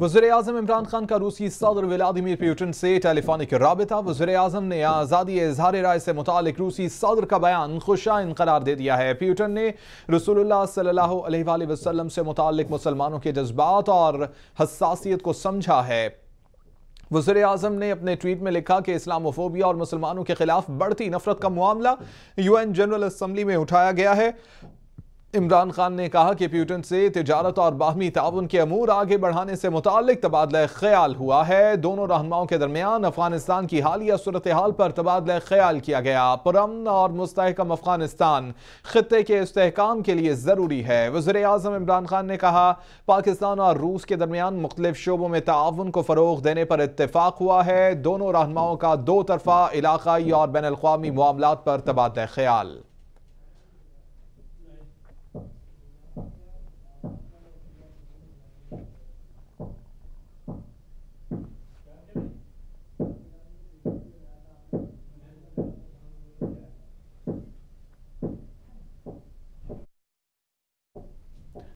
وزیر اعظم عمران خان کا روسی صدر ولادیمیر پیوٹن سے ٹیلی فونک رابطہ وزیر اعظم نے آزادی اظہار رائے سے متعلق روسی صدر کا بیان خوشائن قرار دے دیا ہے پیوٹن نے رسول اللہ صلی اللہ علیہ وآلہ وسلم سے متعلق مسلمانوں کے جذبات اور حساسیت کو سمجھا ہے وزیر اعظم نے اپنے ٹویٹ میں لکھا کہ اسلام و فوبیا اور مسلمانوں کے خلاف بڑھتی نفرت کا معاملہ یو این جنرل اسمبلی میں اٹھایا گیا ہے عمران خان نے کہا کہ پیوٹن سے تجارت اور باہمی تعاون کے امور آگے بڑھانے سے متعلق تبادلہ خیال ہوا ہے دونوں رہنماؤں کے درمیان افغانستان کی حالیہ صورتحال پر تبادلہ خیال کیا گیا پرامن اور مستحکم افغانستان خطے کے استحکام کے لیے ضروری ہے وزیراعظم عمران خان نے کہا پاکستان اور روس کے درمیان مختلف شعبوں میں تعاون کو فروغ دینے پر اتفاق ہوا ہے دونوں رہنماؤں کا دو طرفہ علاقائی اور بین الاقوامی معاملات پر تبادلہ خیال